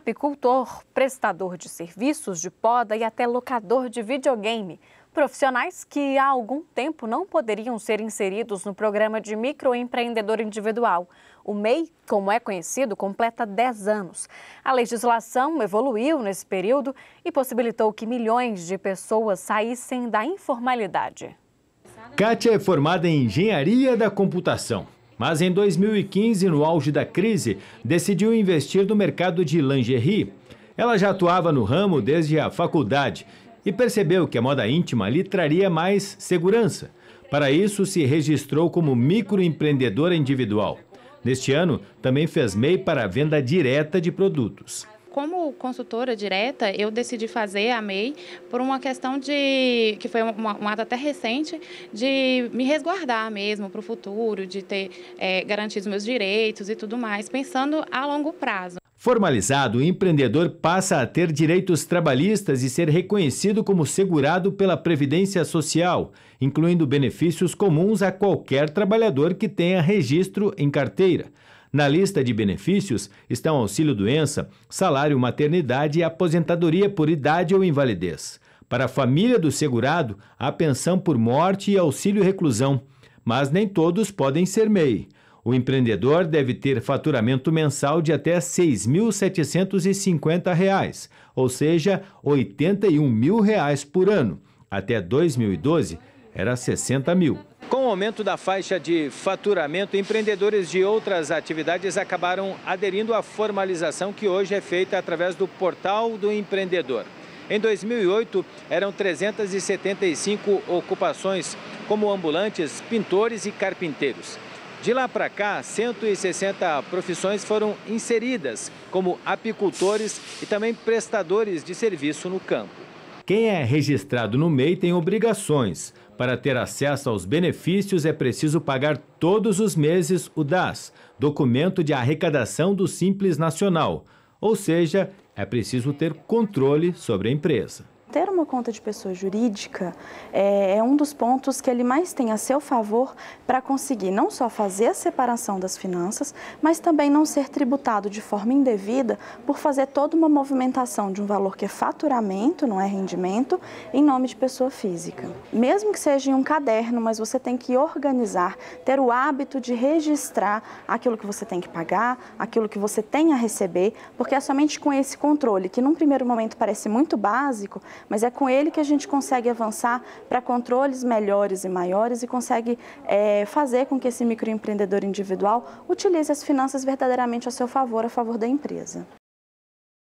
apicultor, prestador de serviços de poda e até locador de videogame. Profissionais que há algum tempo não poderiam ser inseridos no programa de microempreendedor individual. O MEI, como é conhecido, completa 10 anos. A legislação evoluiu nesse período e possibilitou que milhões de pessoas saíssem da informalidade. Kátia é formada em engenharia da computação mas em 2015, no auge da crise, decidiu investir no mercado de lingerie. Ela já atuava no ramo desde a faculdade e percebeu que a moda íntima lhe traria mais segurança. Para isso, se registrou como microempreendedora individual. Neste ano, também fez MEI para a venda direta de produtos como consultora direta, eu decidi fazer a MEI por uma questão de, que foi um ato até recente, de me resguardar mesmo para o futuro, de ter é, garantido os meus direitos e tudo mais, pensando a longo prazo. Formalizado, o empreendedor passa a ter direitos trabalhistas e ser reconhecido como segurado pela Previdência Social, incluindo benefícios comuns a qualquer trabalhador que tenha registro em carteira. Na lista de benefícios estão auxílio-doença, salário-maternidade e aposentadoria por idade ou invalidez. Para a família do segurado, há pensão por morte e auxílio-reclusão, mas nem todos podem ser MEI. O empreendedor deve ter faturamento mensal de até R$ 6.750, ou seja, R$ 81 mil reais por ano. Até 2012, era R$ 60 mil. Com o aumento da faixa de faturamento, empreendedores de outras atividades acabaram aderindo à formalização que hoje é feita através do Portal do Empreendedor. Em 2008, eram 375 ocupações, como ambulantes, pintores e carpinteiros. De lá para cá, 160 profissões foram inseridas, como apicultores e também prestadores de serviço no campo. Quem é registrado no MEI tem obrigações, para ter acesso aos benefícios, é preciso pagar todos os meses o DAS, documento de arrecadação do Simples Nacional. Ou seja, é preciso ter controle sobre a empresa. Ter uma conta de pessoa jurídica é, é um dos pontos que ele mais tem a seu favor para conseguir não só fazer a separação das finanças, mas também não ser tributado de forma indevida por fazer toda uma movimentação de um valor que é faturamento, não é rendimento, em nome de pessoa física. Mesmo que seja em um caderno, mas você tem que organizar, ter o hábito de registrar aquilo que você tem que pagar, aquilo que você tem a receber, porque é somente com esse controle, que num primeiro momento parece muito básico, mas é com ele que a gente consegue avançar para controles melhores e maiores e consegue é, fazer com que esse microempreendedor individual utilize as finanças verdadeiramente a seu favor, a favor da empresa.